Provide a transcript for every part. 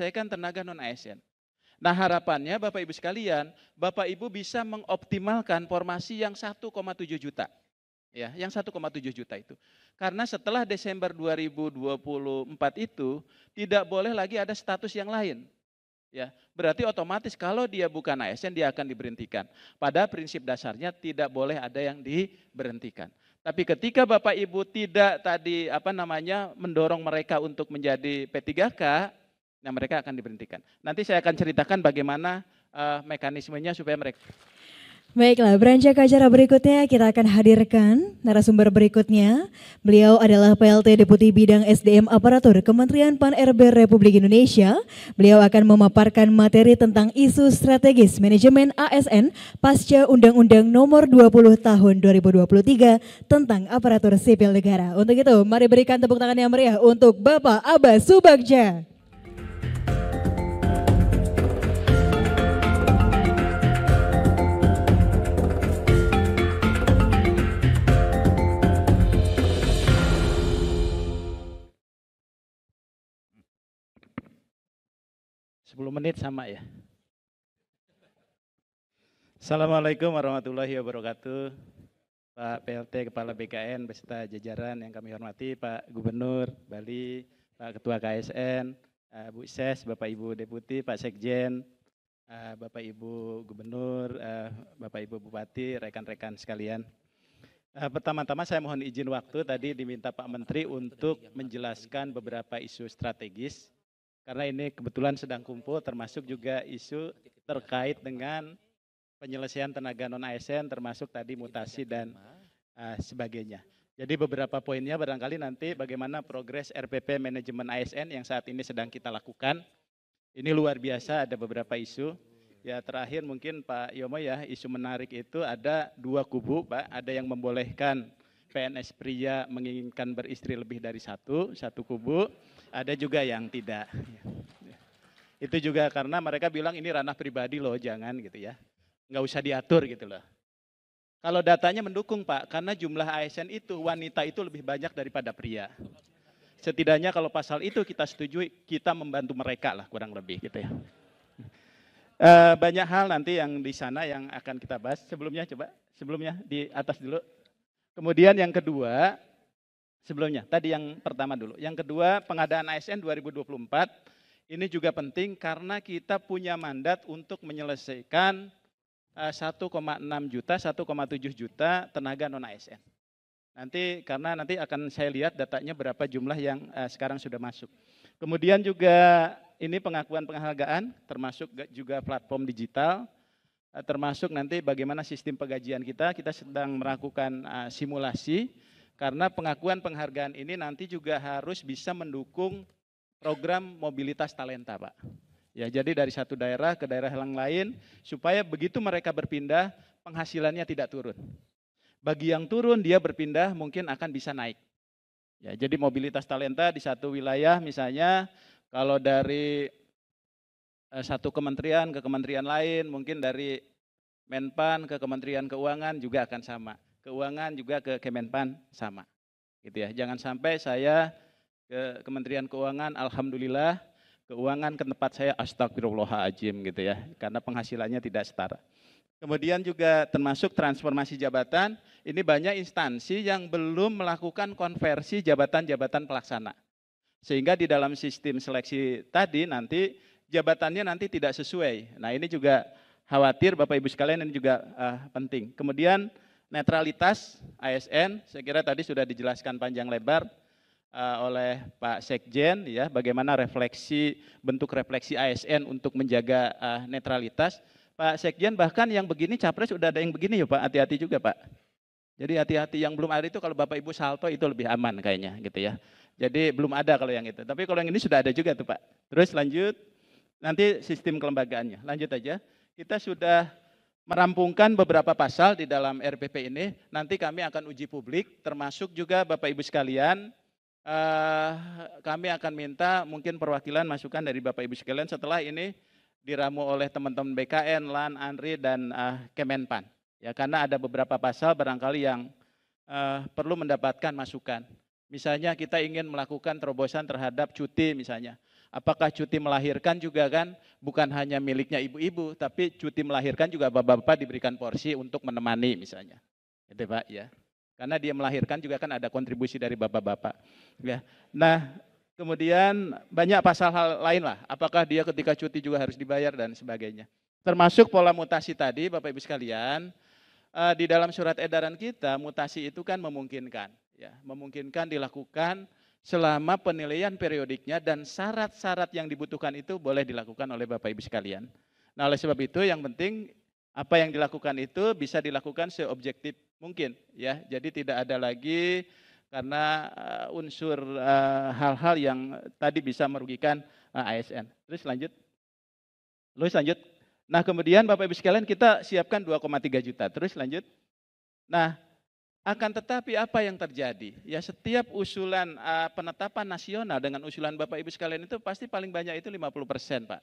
saya kan tenaga non ASN. Nah harapannya Bapak Ibu sekalian, Bapak Ibu bisa mengoptimalkan formasi yang 1,7 juta. Ya, yang 1,7 juta itu. Karena setelah Desember 2024 itu tidak boleh lagi ada status yang lain. Ya, berarti otomatis kalau dia bukan ASN dia akan diberhentikan. Pada prinsip dasarnya tidak boleh ada yang diberhentikan. Tapi ketika Bapak Ibu tidak tadi apa namanya mendorong mereka untuk menjadi P3K, Nah, mereka akan diberhentikan. Nanti saya akan ceritakan bagaimana uh, mekanismenya supaya mereka Baiklah, beranjak ke acara berikutnya kita akan hadirkan narasumber berikutnya. Beliau adalah PLT Deputi Bidang SDM Aparatur Kementerian Pan-RB Republik Indonesia. Beliau akan memaparkan materi tentang isu strategis manajemen ASN pasca Undang-Undang Nomor 20 Tahun 2023 tentang Aparatur Sipil Negara. Untuk itu, mari berikan tepuk tangan yang meriah untuk Bapak Abbas Subakja. 10 menit sama ya. Assalamualaikum warahmatullahi wabarakatuh. Pak PLT Kepala BKN beserta jajaran yang kami hormati, Pak Gubernur Bali, Pak Ketua KSN, eh, Bu Ses, Bapak Ibu Deputi, Pak Sekjen, eh, Bapak Ibu Gubernur, eh, Bapak Ibu Bupati, rekan-rekan sekalian. Pertama-tama saya mohon izin waktu tadi diminta Pak Menteri untuk menjelaskan beberapa isu strategis karena ini kebetulan sedang kumpul termasuk juga isu terkait dengan penyelesaian tenaga non ASN termasuk tadi mutasi dan uh, sebagainya. Jadi beberapa poinnya barangkali nanti bagaimana progres RPP manajemen ASN yang saat ini sedang kita lakukan. Ini luar biasa ada beberapa isu. Ya terakhir mungkin Pak Yomo ya isu menarik itu ada dua kubu Pak. Ada yang membolehkan PNS pria menginginkan beristri lebih dari satu, satu kubu, ada juga yang tidak. Itu juga karena mereka bilang ini ranah pribadi loh, jangan gitu ya. Nggak usah diatur gitu loh. Kalau datanya mendukung Pak, karena jumlah ASN itu, wanita itu lebih banyak daripada pria. Setidaknya kalau pasal itu kita setujui, kita membantu mereka lah kurang lebih gitu ya. E, banyak hal nanti yang di sana yang akan kita bahas. Sebelumnya coba, sebelumnya di atas dulu. Kemudian yang kedua, sebelumnya, tadi yang pertama dulu. Yang kedua, pengadaan ASN 2024 ini juga penting karena kita punya mandat untuk menyelesaikan 1,6 eh, juta, 1,7 juta tenaga non ASN. Nanti karena nanti akan saya lihat datanya berapa jumlah yang uh, sekarang sudah masuk. Kemudian juga ini pengakuan penghargaan termasuk juga platform digital Eh, termasuk nanti bagaimana sistem pegajian kita. Kita sedang melakukan eh, simulasi karena pengakuan penghargaan ini nanti juga harus bisa mendukung program mobilitas talenta, Pak. Ya, jadi dari satu daerah ke daerah yang lain supaya begitu mereka berpindah, penghasilannya tidak turun. Bagi yang turun dia berpindah mungkin akan bisa naik. Ya, jadi mobilitas talenta di satu wilayah misalnya kalau dari Eh, satu kementerian ke kementerian lain, mungkin dari Menpan ke Kementerian Keuangan juga akan sama. Keuangan juga ke Kemenpan sama. Gitu ya. Jangan sampai saya ke Kementerian Keuangan alhamdulillah, keuangan ke tempat saya astagfirullahalazim gitu ya. Karena penghasilannya tidak setara. Kemudian juga termasuk transformasi jabatan, ini banyak instansi yang belum melakukan konversi jabatan-jabatan pelaksana. Sehingga di dalam sistem seleksi tadi nanti jabatannya nanti tidak sesuai. Nah ini juga khawatir Bapak Ibu sekalian ini juga uh, penting. Kemudian netralitas ASN, saya kira tadi sudah dijelaskan panjang lebar uh, oleh Pak Sekjen ya bagaimana refleksi bentuk refleksi ASN untuk menjaga uh, netralitas. Pak Sekjen bahkan yang begini capres sudah ada yang begini ya Pak, hati-hati juga Pak. Jadi hati-hati yang belum ada itu kalau Bapak Ibu salto itu lebih aman kayaknya gitu ya. Jadi belum ada kalau yang itu. Tapi kalau yang ini sudah ada juga tuh Pak. Terus lanjut. Nanti sistem kelembagaannya. Lanjut aja. Kita sudah merampungkan beberapa pasal di dalam RPP ini. Nanti kami akan uji publik, termasuk juga Bapak Ibu sekalian. Eh, kami akan minta mungkin perwakilan masukan dari Bapak Ibu sekalian setelah ini diramu oleh teman-teman BKN, LAN, ANRI, dan eh, Kemenpan. Ya, karena ada beberapa pasal barangkali yang eh, perlu mendapatkan masukan. Misalnya kita ingin melakukan terobosan terhadap cuti misalnya. Apakah cuti melahirkan juga kan bukan hanya miliknya ibu-ibu, tapi cuti melahirkan juga bapak-bapak diberikan porsi untuk menemani misalnya. Itu Pak ya. Karena dia melahirkan juga kan ada kontribusi dari bapak-bapak. Ya. Nah, kemudian banyak pasal hal lain lah. Apakah dia ketika cuti juga harus dibayar dan sebagainya. Termasuk pola mutasi tadi Bapak Ibu sekalian, eh, di dalam surat edaran kita mutasi itu kan memungkinkan ya, memungkinkan dilakukan selama penilaian periodiknya dan syarat-syarat yang dibutuhkan itu boleh dilakukan oleh Bapak Ibu sekalian. Nah, oleh sebab itu yang penting apa yang dilakukan itu bisa dilakukan seobjektif mungkin ya. Jadi tidak ada lagi karena eh, unsur eh, hal-hal uh, yang tadi bisa merugikan uh, eh, ASN. Terus lanjut. Terus lanjut. Nah, kemudian Bapak Ibu sekalian kita siapkan 2,3 juta. Terus lanjut. Nah, akan tetapi apa yang terjadi? Ya setiap usulan uh, penetapan nasional dengan usulan Bapak Ibu sekalian itu pasti paling banyak itu 50% Pak.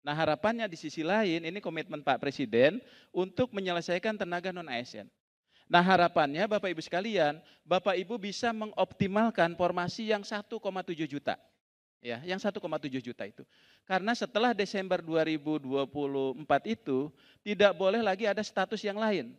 Nah harapannya di sisi lain ini komitmen Pak Presiden untuk menyelesaikan tenaga non-ASN. Nah harapannya Bapak Ibu sekalian, Bapak Ibu bisa mengoptimalkan formasi yang 1,7 juta. Ya, yang 1,7 juta itu. Karena setelah Desember 2024 itu tidak boleh lagi ada status yang lain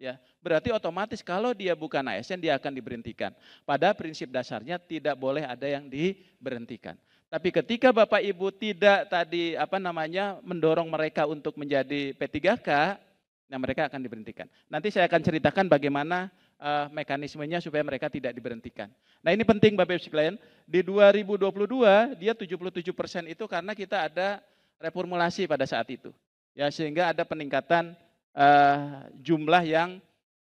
Ya, berarti otomatis kalau dia bukan ASN dia akan diberhentikan. Pada prinsip dasarnya tidak boleh ada yang diberhentikan. Tapi ketika Bapak Ibu tidak tadi apa namanya mendorong mereka untuk menjadi P3K, nah mereka akan diberhentikan. Nanti saya akan ceritakan bagaimana uh, mekanismenya supaya mereka tidak diberhentikan. Nah ini penting Bapak Ibu sekalian. Di 2022 dia 77 persen itu karena kita ada reformulasi pada saat itu. Ya sehingga ada peningkatan uh, jumlah yang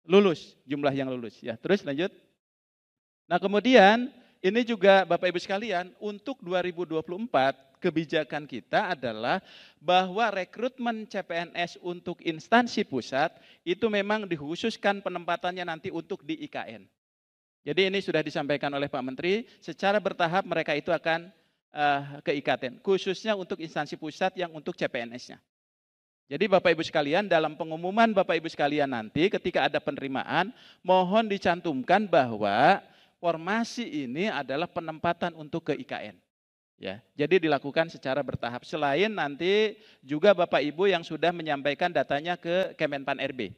lulus, jumlah yang lulus ya. Terus lanjut. Nah, kemudian ini juga Bapak Ibu sekalian, untuk 2024 kebijakan kita adalah bahwa rekrutmen CPNS untuk instansi pusat itu memang dikhususkan penempatannya nanti untuk di IKN. Jadi ini sudah disampaikan oleh Pak Menteri, secara bertahap mereka itu akan uh, ke IKN, khususnya untuk instansi pusat yang untuk CPNS-nya. Jadi Bapak Ibu sekalian dalam pengumuman Bapak Ibu sekalian nanti ketika ada penerimaan mohon dicantumkan bahwa formasi ini adalah penempatan untuk ke IKN. Ya, jadi dilakukan secara bertahap. Selain nanti juga Bapak Ibu yang sudah menyampaikan datanya ke Kemenpan RB.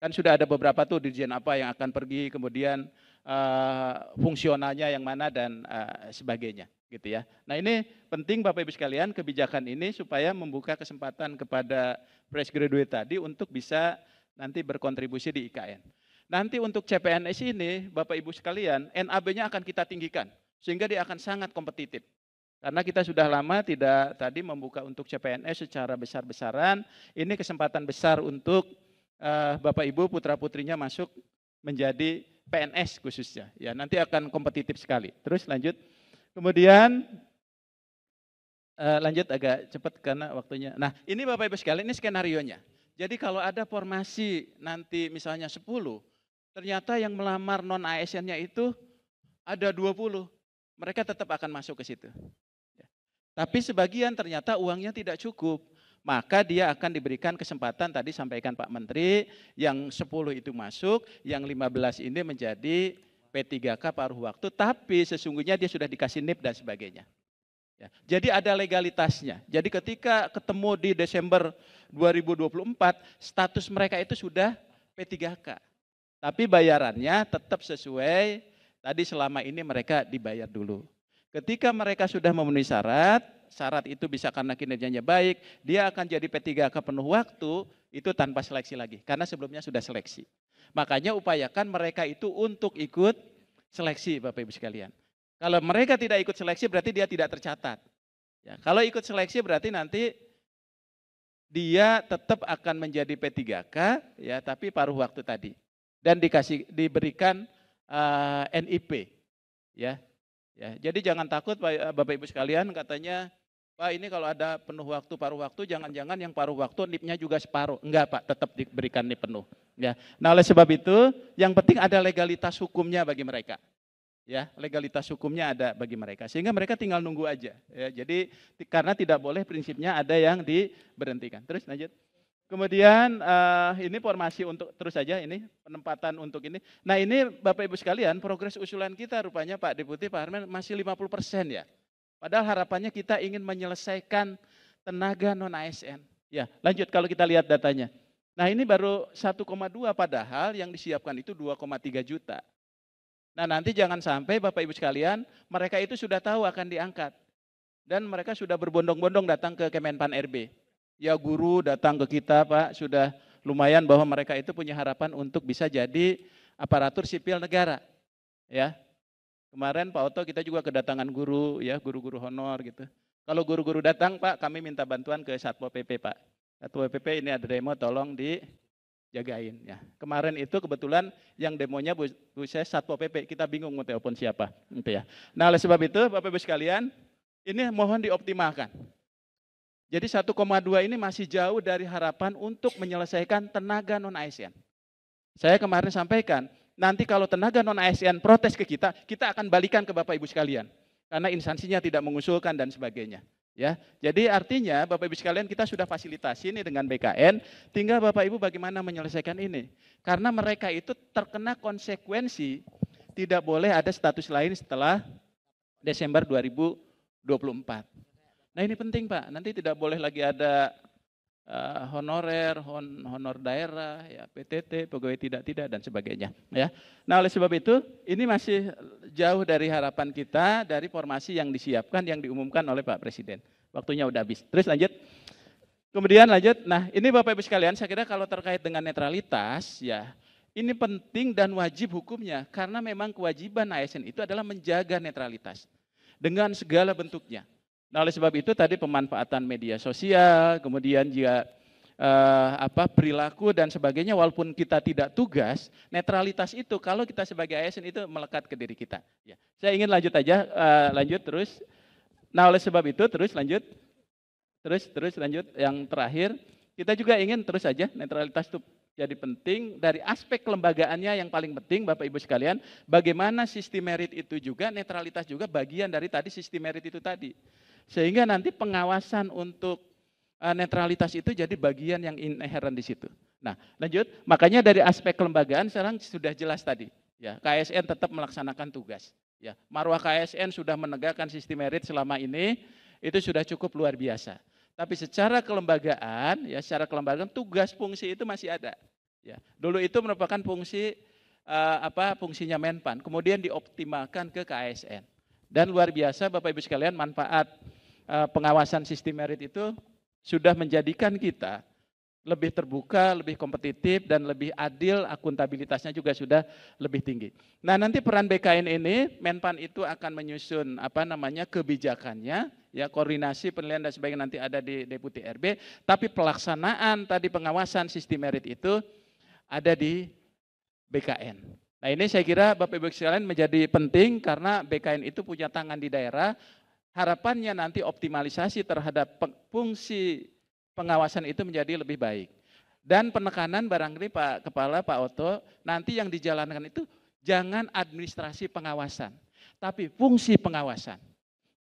Kan sudah ada beberapa tuh dirjen apa yang akan pergi, kemudian uh, fungsionalnya yang mana dan uh, sebagainya gitu ya. Nah ini penting Bapak Ibu sekalian kebijakan ini supaya membuka kesempatan kepada fresh graduate tadi untuk bisa nanti berkontribusi di IKN. Nanti untuk CPNS ini Bapak Ibu sekalian NAB-nya akan kita tinggikan sehingga dia akan sangat kompetitif. Karena kita sudah lama tidak tadi membuka untuk CPNS secara besar-besaran, ini kesempatan besar untuk uh, Bapak Ibu putra-putrinya masuk menjadi PNS khususnya. Ya, nanti akan kompetitif sekali. Terus lanjut. Kemudian uh, lanjut agak cepat karena waktunya. Nah, ini Bapak Ibu sekalian, ini skenario nya. Jadi kalau ada formasi nanti misalnya 10, ternyata yang melamar non ASN-nya itu ada 20. Mereka tetap akan masuk ke situ. Ya. Tapi sebagian ternyata uangnya tidak cukup. Maka dia akan diberikan kesempatan tadi sampaikan Pak Menteri yang 10 itu masuk, yang 15 ini menjadi P3K paruh waktu, tapi sesungguhnya dia sudah dikasih NIP dan sebagainya. Ya, jadi ada legalitasnya. Jadi ketika ketemu di Desember 2024, status mereka itu sudah P3K. Tapi bayarannya tetap sesuai tadi selama ini mereka dibayar dulu. Ketika mereka sudah memenuhi syarat, syarat itu bisa karena kinerjanya baik, dia akan jadi P3K penuh waktu, itu tanpa seleksi lagi. Karena sebelumnya sudah seleksi. Makanya upayakan mereka itu untuk ikut seleksi Bapak Ibu sekalian. Kalau mereka tidak ikut seleksi berarti dia tidak tercatat. Ya, kalau ikut seleksi berarti nanti dia tetap akan menjadi P3K ya tapi paruh waktu tadi dan dikasih diberikan uh, eh, NIP ya. Ya, jadi jangan takut Bapak Ibu sekalian katanya Pak ini kalau ada penuh waktu, paruh waktu, jangan-jangan yang paruh waktu nipnya juga separuh. Enggak Pak, tetap diberikan nip penuh. Ya. Nah oleh sebab itu, yang penting ada legalitas hukumnya bagi mereka. Ya, legalitas hukumnya ada bagi mereka. Sehingga mereka tinggal nunggu aja. Ya, jadi karena tidak boleh prinsipnya ada yang diberhentikan. Terus lanjut. Kemudian uh, ini formasi untuk terus saja ini penempatan untuk ini. Nah ini Bapak Ibu sekalian progres usulan kita rupanya Pak Deputi Pak Harman masih 50 persen ya. Padahal harapannya kita ingin menyelesaikan tenaga non ASN. Ya, lanjut kalau kita lihat datanya. Nah, ini baru 1,2 padahal yang disiapkan itu 2,3 juta. Nah, nanti jangan sampai Bapak Ibu sekalian, mereka itu sudah tahu akan diangkat. Dan mereka sudah berbondong-bondong datang ke Kemenpan RB. Ya, guru datang ke kita, Pak, sudah lumayan bahwa mereka itu punya harapan untuk bisa jadi aparatur sipil negara. Ya. Kemarin Pak Oto kita juga kedatangan guru ya, guru-guru honor gitu. Kalau guru-guru datang, Pak, kami minta bantuan ke Satpol PP, Pak. Satpol PP ini ada demo tolong dijagain ya. Kemarin itu kebetulan yang demonya Bu, Bu saya Satpol PP, kita bingung mau telepon siapa gitu ya. Nah, oleh sebab itu Bapak Ibu sekalian, ini mohon dioptimalkan. Jadi 1,2 ini masih jauh dari harapan untuk menyelesaikan tenaga non-ASN. Saya kemarin sampaikan, nanti kalau tenaga non ASN protes ke kita, kita akan balikan ke Bapak Ibu sekalian. Karena instansinya tidak mengusulkan dan sebagainya. Ya, jadi artinya Bapak Ibu sekalian kita sudah fasilitasi ini dengan BKN, tinggal Bapak Ibu bagaimana menyelesaikan ini. Karena mereka itu terkena konsekuensi tidak boleh ada status lain setelah Desember 2024. Nah ini penting Pak, nanti tidak boleh lagi ada Eh, honorer, hon, honor daerah, ya PTT, pegawai tidak-tidak dan sebagainya, ya. Nah, oleh sebab itu ini masih jauh dari harapan kita dari formasi yang disiapkan yang diumumkan oleh Pak Presiden. Waktunya udah habis. Terus lanjut. Kemudian lanjut. Nah, ini Bapak Ibu sekalian, saya kira kalau terkait dengan netralitas ya ini penting dan wajib hukumnya karena memang kewajiban ASN itu adalah menjaga netralitas dengan segala bentuknya. Nah, oleh sebab itu tadi pemanfaatan media sosial, kemudian juga eh, apa perilaku dan sebagainya walaupun kita tidak tugas, netralitas itu kalau kita sebagai ASN itu melekat ke diri kita. Ya. Saya ingin lanjut aja, eh, lanjut terus. Nah, oleh sebab itu terus lanjut. Terus terus lanjut yang terakhir, kita juga ingin terus aja netralitas itu jadi penting dari aspek kelembagaannya yang paling penting Bapak Ibu sekalian, bagaimana sistem merit itu juga netralitas juga bagian dari tadi sistem merit itu tadi. Sehingga nanti pengawasan untuk eh, netralitas itu jadi bagian yang inherent di situ. Nah, lanjut, makanya dari aspek kelembagaan sekarang sudah jelas tadi, ya KSN tetap melaksanakan tugas. Ya, marwah KSN sudah menegakkan sistem merit selama ini, itu sudah cukup luar biasa. Tapi secara kelembagaan, ya secara kelembagaan tugas fungsi itu masih ada. Ya, dulu itu merupakan fungsi eh, apa fungsinya Menpan, kemudian dioptimalkan ke KSN. Dan luar biasa Bapak Ibu sekalian manfaat Eh, pengawasan sistem merit itu sudah menjadikan kita lebih terbuka, lebih kompetitif, dan lebih adil, akuntabilitasnya juga sudah lebih tinggi. Nah nanti peran BKN ini, Menpan itu akan menyusun apa namanya kebijakannya, ya koordinasi penilaian dan sebagainya nanti ada di Deputi RB, tapi pelaksanaan tadi pengawasan sistem merit itu ada di BKN. Nah ini saya kira Bapak Ibu sekalian menjadi penting karena BKN itu punya tangan di daerah, harapannya nanti optimalisasi terhadap fungsi pengawasan itu menjadi lebih baik. Dan penekanan barangkali Pak Kepala, Pak Oto, nanti yang dijalankan itu jangan administrasi pengawasan, tapi fungsi pengawasan.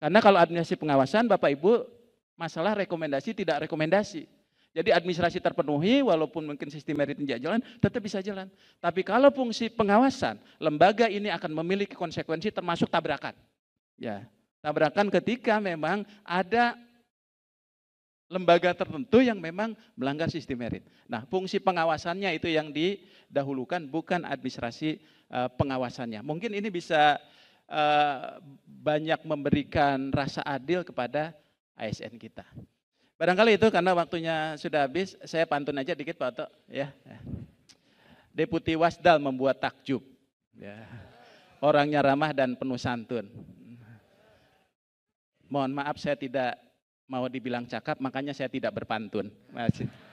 Karena kalau administrasi pengawasan, Bapak Ibu, masalah rekomendasi tidak rekomendasi. Jadi administrasi terpenuhi walaupun mungkin sistem merit tidak jalan, tetap bisa jalan. Tapi kalau fungsi pengawasan, lembaga ini akan memiliki konsekuensi termasuk tabrakan. Ya, Nah, ketika memang ada lembaga tertentu yang memang melanggar sistem merit. Nah, fungsi pengawasannya itu yang didahulukan, bukan administrasi eh, pengawasannya. Mungkin ini bisa eh, banyak memberikan rasa adil kepada ASN kita. Barangkali itu karena waktunya sudah habis, saya pantun aja dikit Pak Otto. Ya. Deputi Wasdal membuat takjub. Ya. Orangnya ramah dan penuh santun. Mohon maaf saya tidak mau dibilang cakap, makanya saya tidak berpantun. Masih.